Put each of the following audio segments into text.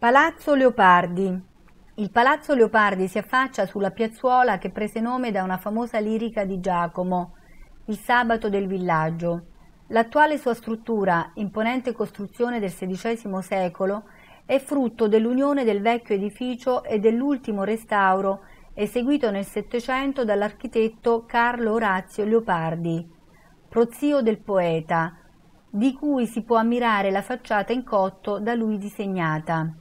Palazzo Leopardi. Il Palazzo Leopardi si affaccia sulla piazzuola che prese nome da una famosa lirica di Giacomo, Il sabato del villaggio. L'attuale sua struttura, imponente costruzione del XVI secolo, è frutto dell'unione del vecchio edificio e dell'ultimo restauro eseguito nel Settecento dall'architetto Carlo Orazio Leopardi, prozio del poeta, di cui si può ammirare la facciata in cotto da lui disegnata.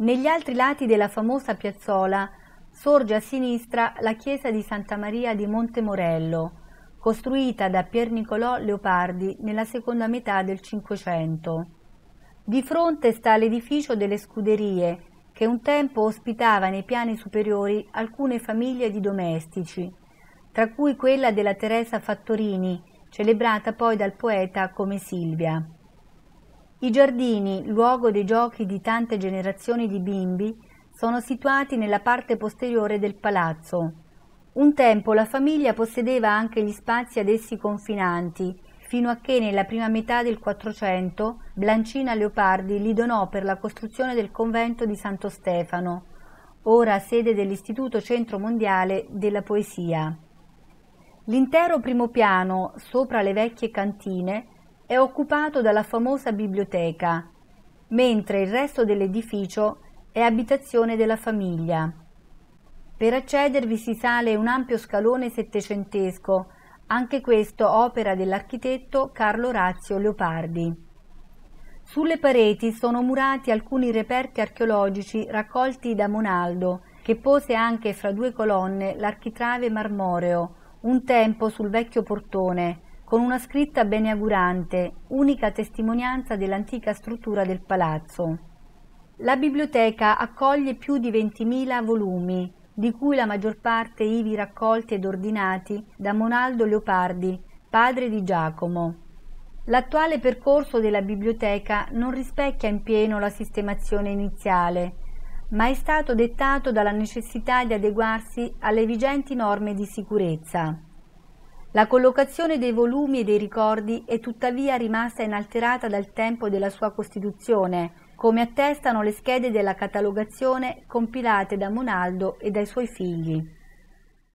Negli altri lati della famosa piazzola sorge a sinistra la chiesa di Santa Maria di Montemorello, costruita da Pier Nicolò Leopardi nella seconda metà del Cinquecento. Di fronte sta l'edificio delle scuderie, che un tempo ospitava nei piani superiori alcune famiglie di domestici, tra cui quella della Teresa Fattorini, celebrata poi dal poeta come Silvia. I giardini, luogo dei giochi di tante generazioni di bimbi, sono situati nella parte posteriore del palazzo. Un tempo la famiglia possedeva anche gli spazi ad essi confinanti, fino a che nella prima metà del Quattrocento Blancina Leopardi li donò per la costruzione del convento di Santo Stefano, ora sede dell'Istituto Centro Mondiale della Poesia. L'intero primo piano, sopra le vecchie cantine, è occupato dalla famosa biblioteca, mentre il resto dell'edificio è abitazione della famiglia. Per accedervi si sale un ampio scalone settecentesco, anche questo opera dell'architetto Carlo Razio Leopardi. Sulle pareti sono murati alcuni reperti archeologici raccolti da Monaldo, che pose anche fra due colonne l'architrave marmoreo, un tempo sul vecchio portone, con una scritta beneaugurante, unica testimonianza dell'antica struttura del palazzo. La biblioteca accoglie più di 20.000 volumi, di cui la maggior parte ivi raccolti ed ordinati da Monaldo Leopardi, padre di Giacomo. L'attuale percorso della biblioteca non rispecchia in pieno la sistemazione iniziale, ma è stato dettato dalla necessità di adeguarsi alle vigenti norme di sicurezza. La collocazione dei volumi e dei ricordi è tuttavia rimasta inalterata dal tempo della sua costituzione, come attestano le schede della catalogazione compilate da Monaldo e dai suoi figli.